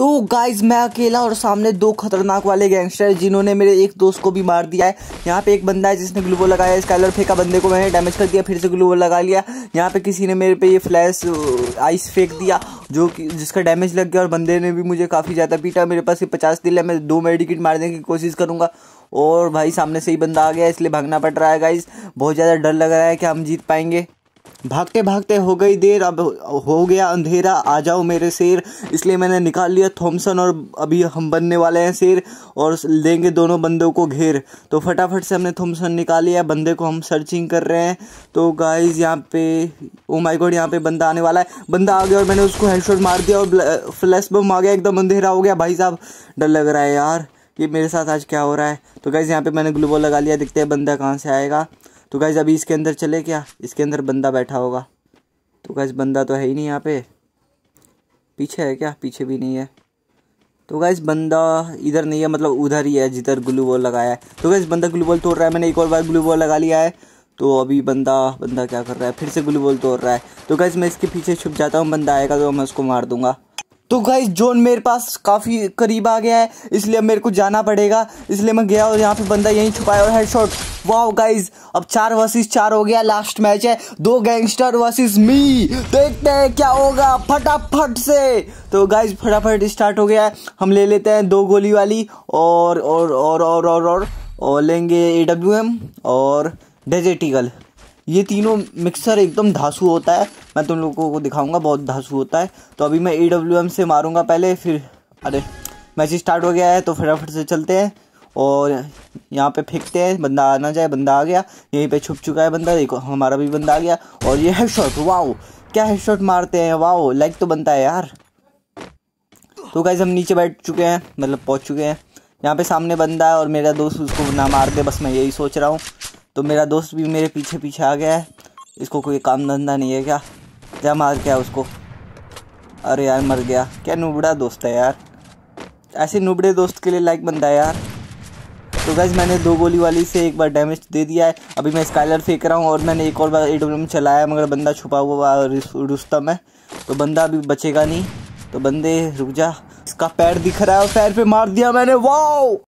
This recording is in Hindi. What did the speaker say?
तो गाइज मैं अकेला और सामने दो खतरनाक वाले गैंगस्टर जिन्होंने मेरे एक दोस्त को भी मार दिया है यहाँ पे एक बंदा है जिसने ग्लूबो लगाया स्काइलर फेंका बंदे को मैंने डैमेज कर दिया फिर से ग्लूबो लगा लिया यहाँ पे किसी ने मेरे पे ये फ्लैश आइस फेंक दिया जो कि जिसका डैमेज लग गया और बंदे ने भी मुझे काफ़ी ज़्यादा पीटा मेरे पास ये पचास दिल है मैं दो मेडिकेट मारने की कोशिश करूँगा और भाई सामने से ही बंदा आ गया इसलिए भागना पड़ रहा है गाइज बहुत ज़्यादा डर लग रहा है कि हम जीत पाएंगे भागते भागते हो गई देर अब हो गया अंधेरा आ जाओ मेरे शेर इसलिए मैंने निकाल लिया थॉमसन और अभी हम बनने वाले हैं शेर और लेंगे दोनों बंदों को घेर तो फटाफट से हमने थॉमसन निकाल लिया बंदे को हम सर्चिंग कर रहे हैं तो गाइज यहाँ पे ओ माय गॉड यहाँ पे बंदा आने वाला है बंदा आ गया और मैंने उसको हेडशॉट मार दिया और फ्लैश बम आ गया एकदम अंधेरा हो गया भाई साहब डर लग रहा है यार कि मेरे साथ आज क्या हो रहा है तो गाइज़ यहाँ पे मैंने ग्लूबो लगा लिया दिखते हैं बंदा कहाँ से आएगा तो गैज़ अभी इसके अंदर चले क्या इसके अंदर बंदा बैठा होगा तो गैज़ बंदा तो है ही नहीं यहाँ पे पीछे है क्या पीछे भी नहीं है तो गैस बंदा इधर नहीं है मतलब उधर ही है जिधर ग्लू बॉल लगाया है तो गैस बंदा ग्लू बॉल तोड़ रहा है मैंने एक और बार ग्लू बॉल लगा लिया है तो अभी बंदा बंदा क्या कर रहा है फिर से ग्लू बॉल तोड़ रहा है तो गैस मैं इसके पीछे छुप जाता हूँ बंदा आएगा तो मैं उसको मार दूंगा तो गाइज जोन मेरे पास काफ़ी करीब आ गया है इसलिए मेरे को जाना पड़ेगा इसलिए मैं गया और यहाँ पे बंदा यहीं छुपाया और हेडशॉट वाह गाइज अब चार वर्सेस चार हो गया लास्ट मैच है दो गैंगस्टर वर्सेस मी देखते हैं क्या होगा फटाफट से तो गाइज फटाफट स्टार्ट हो गया है हम ले लेते हैं दो गोली वाली और और और और और और, और, और लेंगे ए डब्ल्यू एम और डेजेटिकल ये तीनों मिक्सर एकदम धासु होता है मैं तुम लोगों को दिखाऊंगा बहुत धासु होता है तो अभी मैं एम से मारूंगा पहले फिर अरे मैच स्टार्ट हो गया है तो फटाफट से चलते हैं और यहाँ पे फेंकते हैं बंदा आना जाए बंदा आ गया यहीं पे छुप चुका है बंदा देखो हमारा भी बंदा आ गया और ये हेड शॉट वाओ क्या शॉट मारते हैं वाओ लाइक तो बनता है यार तो गाइज हम नीचे बैठ चुके हैं मतलब पहुँच चुके हैं यहाँ पे सामने बंदा है और मेरा दोस्त उसको ना मार दे बस मैं यही सोच रहा हूँ तो मेरा दोस्त भी मेरे पीछे पीछे आ गया है इसको कोई काम धंधा नहीं है क्या जा मार क्या उसको अरे यार मर गया क्या नुबड़ा दोस्त है यार ऐसे नुबड़े दोस्त के लिए लाइक बनता है यार तो गैस मैंने दो गोली वाली से एक बार डैमेज दे दिया है अभी मैं स्काइलर फेंक रहा हूँ और मैंने एक और बार ए डब्ल्यू में चलाया मगर बंदा छुपा हुआ रुस्तम है तो बंदा अभी बचेगा नहीं तो बंदे रुक जा इसका पैर दिख रहा है और पैर पे मार दिया मैंने वाओ